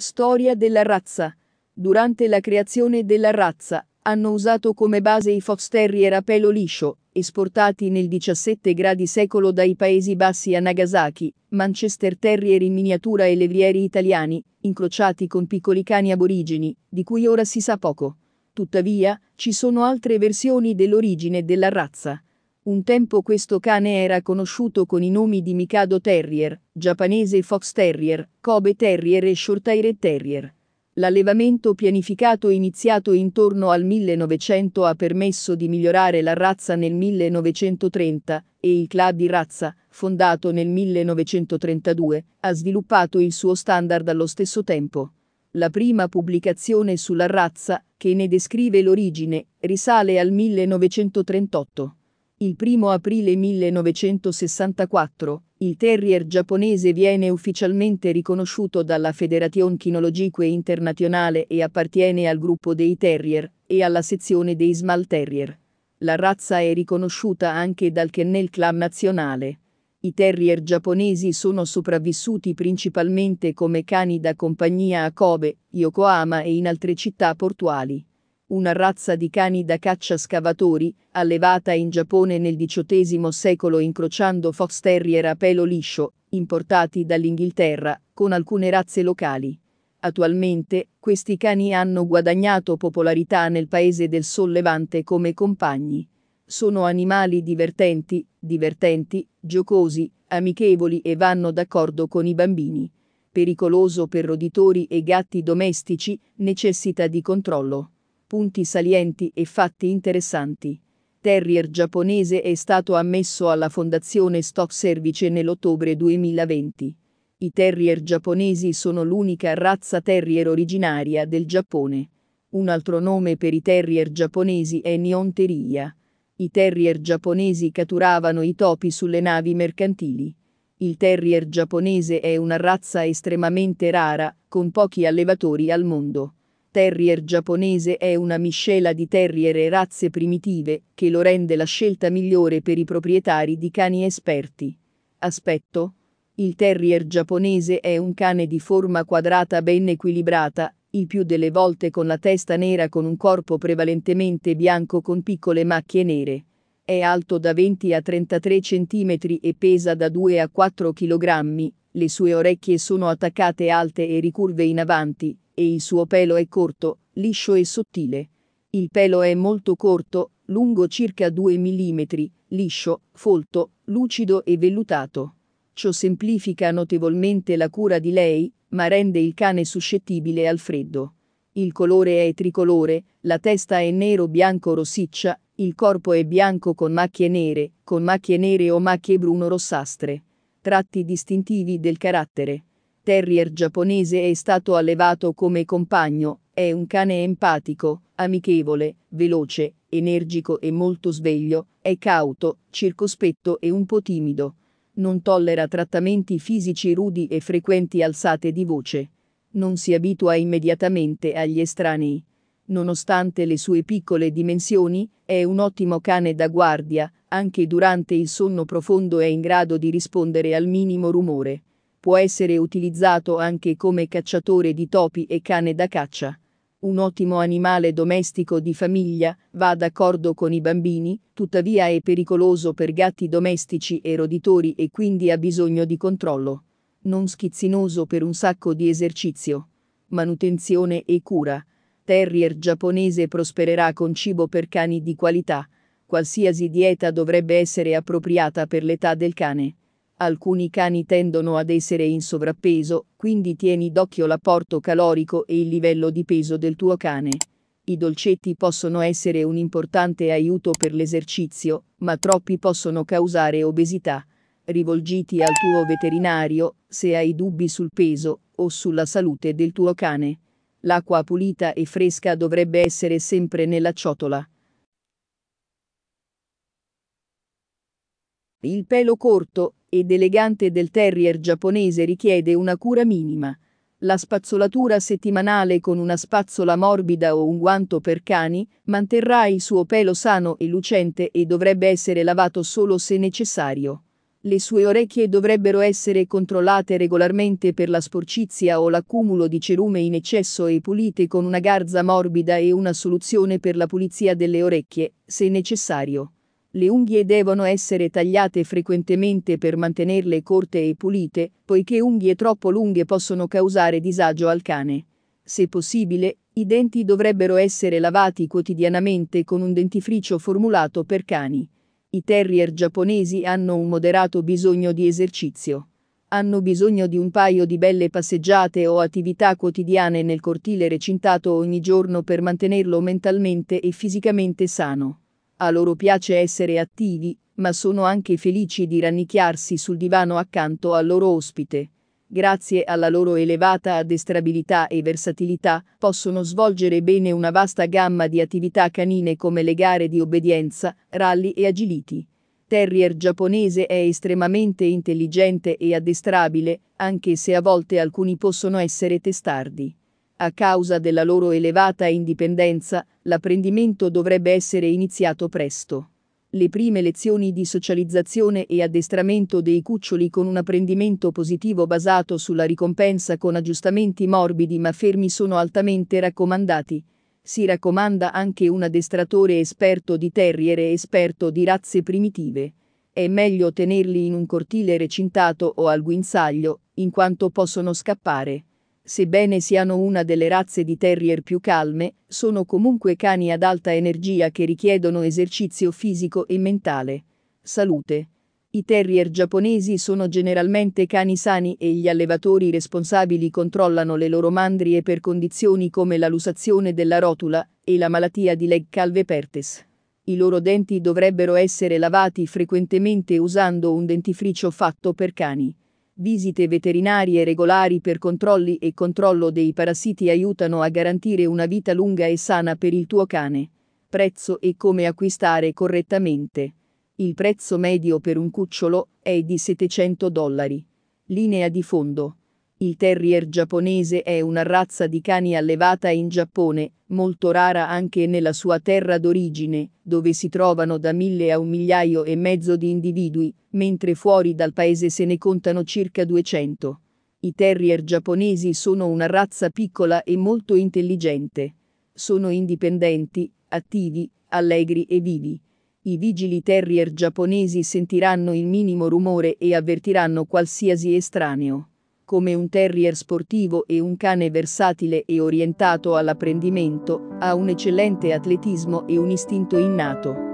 Storia della razza. Durante la creazione della razza, hanno usato come base i Fox Terrier a pelo liscio, esportati nel XVII secolo dai Paesi Bassi a Nagasaki, Manchester Terrier in miniatura e levrieri italiani, incrociati con piccoli cani aborigeni, di cui ora si sa poco. Tuttavia, ci sono altre versioni dell'origine della razza. Un tempo questo cane era conosciuto con i nomi di Mikado Terrier, giapponese Fox Terrier, Kobe Terrier e Shortire Terrier. L'allevamento pianificato iniziato intorno al 1900 ha permesso di migliorare la razza nel 1930 e il club di razza, fondato nel 1932, ha sviluppato il suo standard allo stesso tempo. La prima pubblicazione sulla razza, che ne descrive l'origine, risale al 1938. Il 1 aprile 1964, il terrier giapponese viene ufficialmente riconosciuto dalla Federation Kinologique Internazionale e appartiene al gruppo dei terrier e alla sezione dei small terrier. La razza è riconosciuta anche dal Kennel Club nazionale. I terrier giapponesi sono sopravvissuti principalmente come cani da compagnia a Kobe, Yokohama e in altre città portuali una razza di cani da caccia scavatori, allevata in Giappone nel XVIII secolo incrociando fox terrier a pelo liscio, importati dall'Inghilterra, con alcune razze locali. Attualmente, questi cani hanno guadagnato popolarità nel paese del Sollevante come compagni. Sono animali divertenti, divertenti, giocosi, amichevoli e vanno d'accordo con i bambini. Pericoloso per roditori e gatti domestici, necessita di controllo. Punti salienti e fatti interessanti. Terrier giapponese è stato ammesso alla fondazione Stock Service nell'ottobre 2020. I terrier giapponesi sono l'unica razza terrier originaria del Giappone. Un altro nome per i terrier giapponesi è Nionteria. I terrier giapponesi catturavano i topi sulle navi mercantili. Il terrier giapponese è una razza estremamente rara, con pochi allevatori al mondo terrier giapponese è una miscela di terrier e razze primitive, che lo rende la scelta migliore per i proprietari di cani esperti. Aspetto? Il terrier giapponese è un cane di forma quadrata ben equilibrata, il più delle volte con la testa nera con un corpo prevalentemente bianco con piccole macchie nere. È alto da 20 a 33 cm e pesa da 2 a 4 kg, le sue orecchie sono attaccate alte e ricurve in avanti, e il suo pelo è corto, liscio e sottile. Il pelo è molto corto, lungo circa 2 mm, liscio, folto, lucido e vellutato. Ciò semplifica notevolmente la cura di lei, ma rende il cane suscettibile al freddo. Il colore è tricolore, la testa è nero-bianco-rossiccia, il corpo è bianco con macchie nere, con macchie nere o macchie bruno-rossastre. Tratti distintivi del carattere terrier giapponese è stato allevato come compagno, è un cane empatico, amichevole, veloce, energico e molto sveglio, è cauto, circospetto e un po' timido. Non tollera trattamenti fisici rudi e frequenti alzate di voce. Non si abitua immediatamente agli estranei. Nonostante le sue piccole dimensioni, è un ottimo cane da guardia, anche durante il sonno profondo è in grado di rispondere al minimo rumore. Può essere utilizzato anche come cacciatore di topi e cane da caccia. Un ottimo animale domestico di famiglia, va d'accordo con i bambini, tuttavia è pericoloso per gatti domestici e roditori e quindi ha bisogno di controllo. Non schizzinoso per un sacco di esercizio. Manutenzione e cura. Terrier giapponese prospererà con cibo per cani di qualità. Qualsiasi dieta dovrebbe essere appropriata per l'età del cane. Alcuni cani tendono ad essere in sovrappeso, quindi tieni d'occhio l'apporto calorico e il livello di peso del tuo cane. I dolcetti possono essere un importante aiuto per l'esercizio, ma troppi possono causare obesità. Rivolgiti al tuo veterinario se hai dubbi sul peso o sulla salute del tuo cane. L'acqua pulita e fresca dovrebbe essere sempre nella ciotola. Il pelo corto, ed elegante del terrier giapponese richiede una cura minima. La spazzolatura settimanale con una spazzola morbida o un guanto per cani manterrà il suo pelo sano e lucente e dovrebbe essere lavato solo se necessario. Le sue orecchie dovrebbero essere controllate regolarmente per la sporcizia o l'accumulo di cerume in eccesso e pulite con una garza morbida e una soluzione per la pulizia delle orecchie, se necessario. Le unghie devono essere tagliate frequentemente per mantenerle corte e pulite, poiché unghie troppo lunghe possono causare disagio al cane. Se possibile, i denti dovrebbero essere lavati quotidianamente con un dentifricio formulato per cani. I terrier giapponesi hanno un moderato bisogno di esercizio hanno bisogno di un paio di belle passeggiate o attività quotidiane nel cortile recintato ogni giorno per mantenerlo mentalmente e fisicamente sano. A loro piace essere attivi, ma sono anche felici di rannicchiarsi sul divano accanto al loro ospite. Grazie alla loro elevata addestrabilità e versatilità, possono svolgere bene una vasta gamma di attività canine come le gare di obbedienza, rally e agiliti. Terrier giapponese è estremamente intelligente e addestrabile, anche se a volte alcuni possono essere testardi a causa della loro elevata indipendenza, l'apprendimento dovrebbe essere iniziato presto. Le prime lezioni di socializzazione e addestramento dei cuccioli con un apprendimento positivo basato sulla ricompensa con aggiustamenti morbidi ma fermi sono altamente raccomandati. Si raccomanda anche un addestratore esperto di terrier e esperto di razze primitive. È meglio tenerli in un cortile recintato o al guinzaglio, in quanto possono scappare. Sebbene siano una delle razze di terrier più calme, sono comunque cani ad alta energia che richiedono esercizio fisico e mentale. Salute. I terrier giapponesi sono generalmente cani sani e gli allevatori responsabili controllano le loro mandrie per condizioni come la lusazione della rotula e la malattia di leg calve pertes. I loro denti dovrebbero essere lavati frequentemente usando un dentifricio fatto per cani. Visite veterinarie regolari per controlli e controllo dei parassiti aiutano a garantire una vita lunga e sana per il tuo cane. Prezzo e come acquistare correttamente. Il prezzo medio per un cucciolo è di 700 dollari. Linea di fondo. Il terrier giapponese è una razza di cani allevata in Giappone, molto rara anche nella sua terra d'origine, dove si trovano da mille a un migliaio e mezzo di individui, mentre fuori dal paese se ne contano circa 200. I terrier giapponesi sono una razza piccola e molto intelligente. Sono indipendenti, attivi, allegri e vivi. I vigili terrier giapponesi sentiranno il minimo rumore e avvertiranno qualsiasi estraneo come un terrier sportivo e un cane versatile e orientato all'apprendimento, ha un eccellente atletismo e un istinto innato.